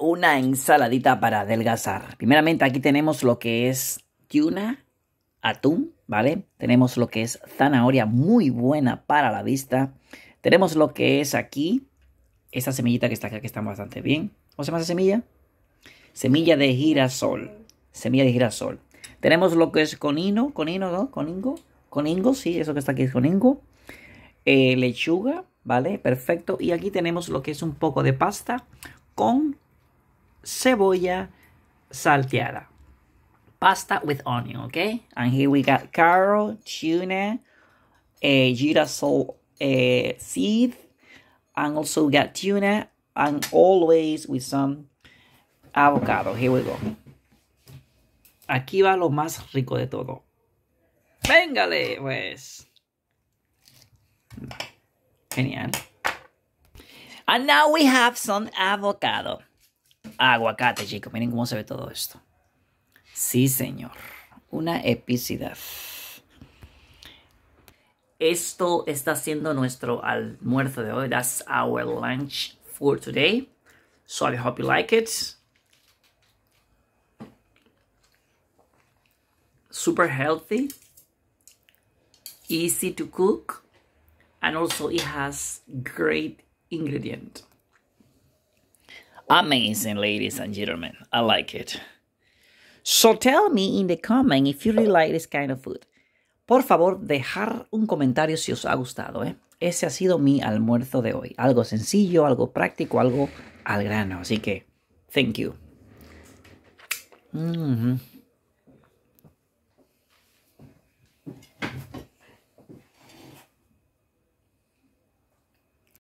una ensaladita para adelgazar. Primeramente aquí tenemos lo que es tuna, atún, ¿vale? Tenemos lo que es zanahoria, muy buena para la vista. Tenemos lo que es aquí, esta semillita que está acá, que está bastante bien. ¿Cómo se llama esa semilla? Semilla de girasol. Semilla de girasol. Tenemos lo que es conino, conino, ¿no? Coningo. Coningo, sí, eso que está aquí es coningo. ingo. Eh, lechuga, ¿vale? Perfecto. Y aquí tenemos lo que es un poco de pasta con cebolla salteada. Pasta with onion, okay? And here we got carrot, tuna, a eh, girasol a eh, seed, and also we got tuna, and always with some avocado. Here we go. Aquí va lo más rico de todo. ¡Véngale! Pues. Genial. And now we have some avocado. aguacate, chicos. Miren cómo se ve todo esto. Sí, señor. Una epicidad. Esto está siendo nuestro almuerzo de hoy. That's our lunch for today. So I hope you like it. Super healthy. Easy to cook. And also it has great ingredient. Amazing, ladies and gentlemen. I like it. So tell me in the comment if you really like this kind of food. Por favor, dejar un comentario si os ha gustado. ¿eh? Ese ha sido mi almuerzo de hoy. Algo sencillo, algo práctico, algo al grano. Así que, thank you. Mm-hmm.